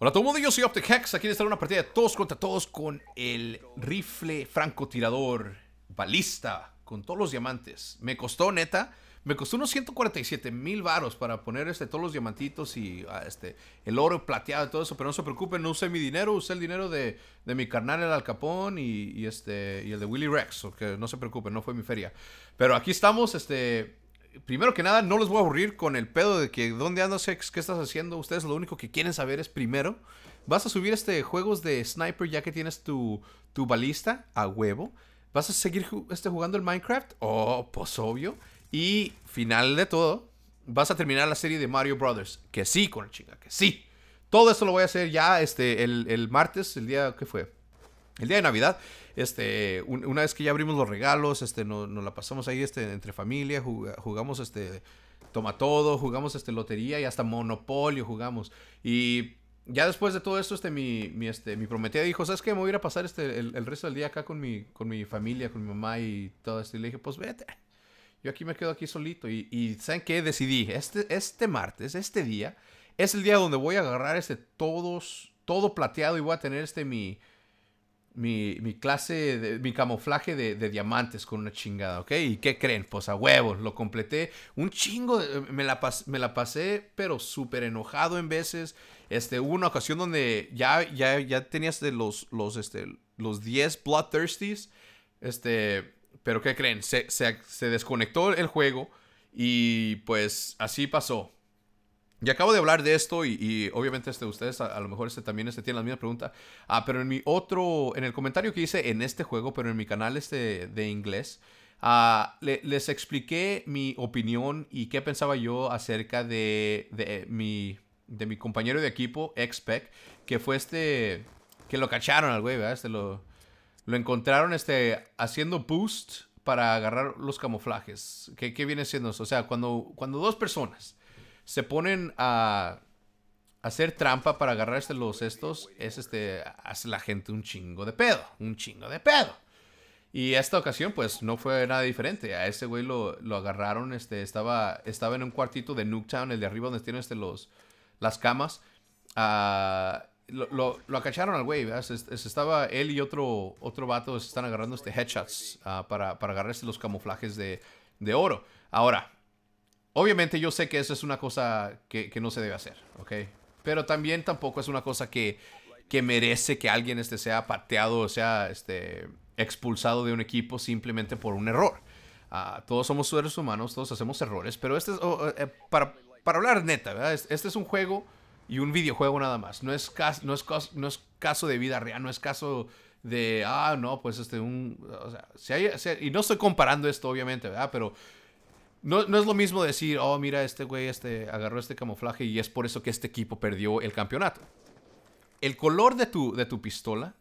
Hola a todo mundo, yo soy Hex, Aquí les traigo una partida de todos contra todos con el rifle francotirador balista con todos los diamantes. Me costó, neta, me costó unos 147 mil varos para poner este, todos los diamantitos y ah, este, el oro plateado y todo eso. Pero no se preocupen, no usé mi dinero, usé el dinero de, de mi carnal el Alcapón y, y, este, y el de Willy Rex. Que no se preocupen, no fue mi feria. Pero aquí estamos, este primero que nada, no los voy a aburrir con el pedo de que dónde andas, qué estás haciendo. Ustedes lo único que quieren saber es primero. Vas a subir este juegos de sniper ya que tienes tu, tu balista a huevo. ¿Vas a seguir este, jugando el Minecraft? Oh, pues obvio. Y final de todo, vas a terminar la serie de Mario Brothers. Que sí, con el chinga, que sí. Todo esto lo voy a hacer ya este, el, el martes, el día que fue. El día de Navidad, este, una vez que ya abrimos los regalos, este, nos la pasamos ahí, este, entre familia, jugamos, este, toma todo, jugamos, este, lotería y hasta monopolio jugamos. Y ya después de todo esto, este, mi, este, prometida dijo, ¿sabes qué? Me voy a ir a pasar, este, el, resto del día acá con mi, con mi familia, con mi mamá y todo esto. Y le dije, pues vete. Yo aquí me quedo aquí solito. Y, y ¿saben qué? Decidí, este, este martes, este día, es el día donde voy a agarrar, este, todos, todo plateado y voy a tener, este, mi mi, clase, de, mi camuflaje de, diamantes con una chingada, ¿ok? ¿Y qué creen? Pues a huevos, lo completé. Un chingo, eh, me, la pasé, pero súper enojado en veces. Este, hubo una ocasión donde ya, ya, ya tenías de los, los, este, los 10 Bloodthirsties. Este, pero ¿qué creen? Se, se, se desconectó el juego y pues así pasó. Y acabo de hablar de esto y, obviamente este, ustedes a, lo mejor este, también este, tiene la misma pregunta. Ah, pero en mi otro, en el comentario que hice en este juego, pero en mi canal este de inglés, ah, les expliqué mi opinión y qué pensaba yo acerca de, mi, de mi compañero de equipo, XPEC, que fue este, que lo cacharon al güey, ¿verdad? Este lo, lo encontraron este, haciendo boost para agarrar los camuflajes. ¿Qué, qué viene siendo eso? O sea, cuando, cuando dos personas se ponen a hacer trampa para agarrarse los estos, es este, hace la gente un chingo de pedo, un chingo de pedo. Y esta ocasión, pues, no fue nada diferente. A ese güey lo, agarraron, este, estaba, estaba en un cuartito de Nuketown, el de arriba donde tienen, este, los, las camas. Ah, lo, acacharon al güey, estaba él y otro, otro vato, están agarrando, este, headshots ah, para, agarrarse los camuflajes de, de oro. Ahora, Obviamente yo sé que eso es una cosa que, no se debe hacer, ¿ok? Pero también tampoco es una cosa que, que merece que alguien este, sea pateado o sea este, expulsado de un equipo simplemente por un error. Ah, todos somos seres humanos, todos hacemos errores, pero este es, oh, oh, eh, para, hablar neta, ¿verdad? Este es un juego y un videojuego nada más. No es, no es, no es caso de vida real, no es caso de, ah, no, pues este, un, o sea, y no estoy comparando esto obviamente, ¿verdad? Pero no, es lo mismo decir, oh, mira, este güey este, agarró este camuflaje y es por eso que este equipo perdió el campeonato. El color de tu, de tu pistola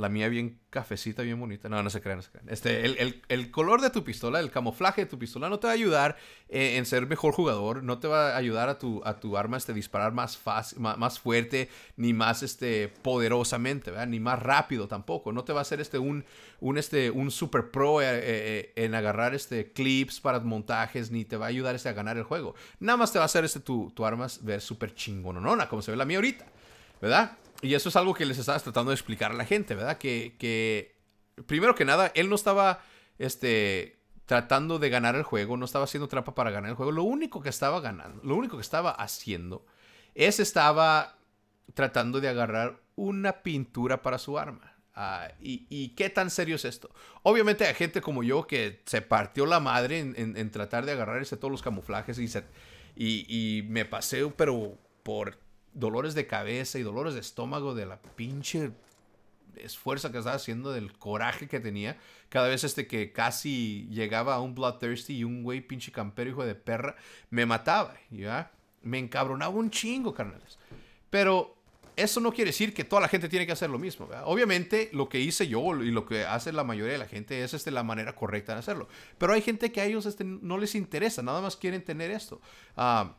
la mía bien cafecita, bien bonita. No, no se crean, no se crean. Este, el, color de tu pistola, el camuflaje de tu pistola no te va a ayudar eh, en ser mejor jugador. No te va a ayudar a tu, a tu arma este, disparar más, fácil, más, fuerte, ni más este, poderosamente, ¿verdad? ni más rápido tampoco. No te va a hacer este, un, un, este, un super pro eh, eh, en agarrar este, clips para montajes, ni te va a ayudar este, a ganar el juego. Nada más te va a hacer este, tu, tu arma ver súper chingononona, como se ve la mía ahorita. ¿Verdad? Y eso es algo que les estabas tratando de explicar a la gente, ¿verdad? Que, primero que nada, él no estaba este, tratando de ganar el juego, no estaba haciendo trampa para ganar el juego. Lo único que estaba ganando, lo único que estaba haciendo es estaba tratando de agarrar una pintura para su arma. Ah, y, qué tan serio es esto? Obviamente hay gente como yo que se partió la madre en, tratar de agarrarse todos los camuflajes y, y, y me pasé, pero por dolores de cabeza y dolores de estómago de la pinche esfuerzo que estaba haciendo, del coraje que tenía. Cada vez este que casi llegaba a un Bloodthirsty y un güey pinche campero hijo de perra me mataba, ¿ya? Me encabronaba un chingo, carnales. Pero eso no quiere decir que toda la gente tiene que hacer lo mismo. Obviamente, lo que hice yo y lo que hace la mayoría de la gente es este, la manera correcta de hacerlo. Pero hay gente que a ellos este, no les interesa, nada más quieren tener esto. Ah,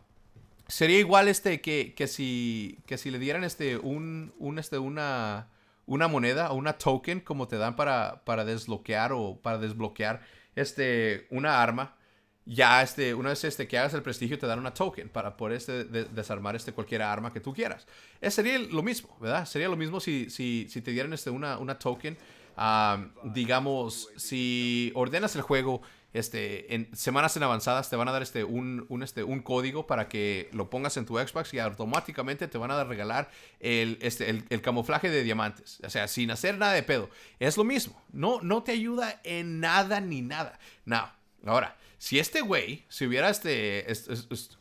sería igual este que, que, si, que si le dieran este, un, un, este, una, una moneda o una token como te dan para, para desbloquear o para desbloquear este, una arma. Ya este, una vez este, que hagas el prestigio te dan una token para poder este, desarmar este, cualquier arma que tú quieras. Es, sería lo mismo, ¿verdad? Sería lo mismo si, si, si te dieran este, una, una token Ah, digamos, si ordenas el juego este, en semanas en avanzadas te van a dar este, un, este, un código para que lo pongas en tu Xbox y automáticamente te van a regalar el, este, el, camuflaje de diamantes. O sea, sin hacer nada de pedo. Es lo mismo. No, no te ayuda en nada ni nada. No. ahora, si este güey, si hubiera, este,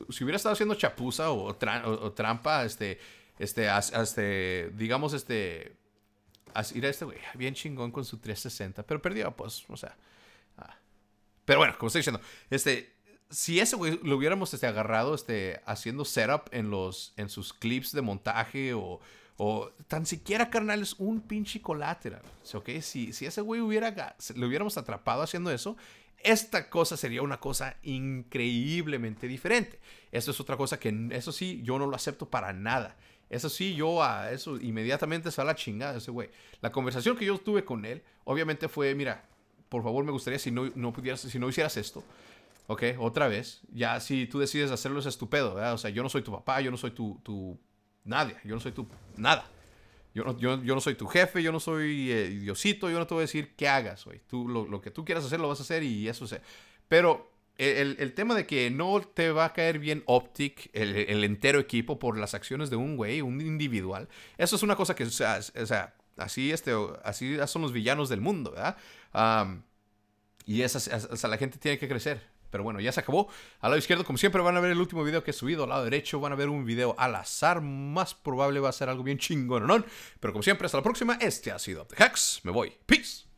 si hubiera estado haciendo chapuza o, trampa, este, este, este, digamos, este ir a este güey, bien chingón con su 360, pero perdió, pues, o sea. Ah. Pero bueno, como estoy diciendo, este, si ese güey lo hubiéramos este, agarrado este, haciendo setup en, los, en sus clips de montaje o, o tan siquiera, carnal, es un pinche colateral. ¿Ok? Si, si ese güey hubiera, lo hubiéramos atrapado haciendo eso, esta cosa sería una cosa increíblemente diferente. Eso es otra cosa que, eso sí, yo no lo acepto para nada. Eso sí, yo a eso inmediatamente sale la chingada ese güey. La conversación que yo tuve con él, obviamente fue, mira, por favor me gustaría si no, no pudieras, si no hicieras esto. Ok, otra vez. Ya si tú decides hacerlo es estupendo, ¿verdad? O sea, yo no soy tu papá, yo no soy tu, tu nadie, yo no soy tu nada. Yo no, yo, no soy tu jefe, yo no soy eh, Diosito, yo no te voy a decir qué hagas, güey. Tú, lo, lo, que tú quieras hacer lo vas a hacer y eso se... Pero el, el, tema de que no te va a caer bien Optic, el, el, entero equipo, por las acciones de un güey, un individual, eso es una cosa que, o sea, o sea así, este, así son los villanos del mundo, ¿verdad? y esa, esa, esa, la gente tiene que crecer. Pero bueno, ya se acabó. Al lado izquierdo, como siempre, van a ver el último video que he subido. Al lado derecho van a ver un video al azar. Más probable va a ser algo bien chingón, ¿no? Pero como siempre, hasta la próxima. Este ha sido The Hacks. Me voy. Peace.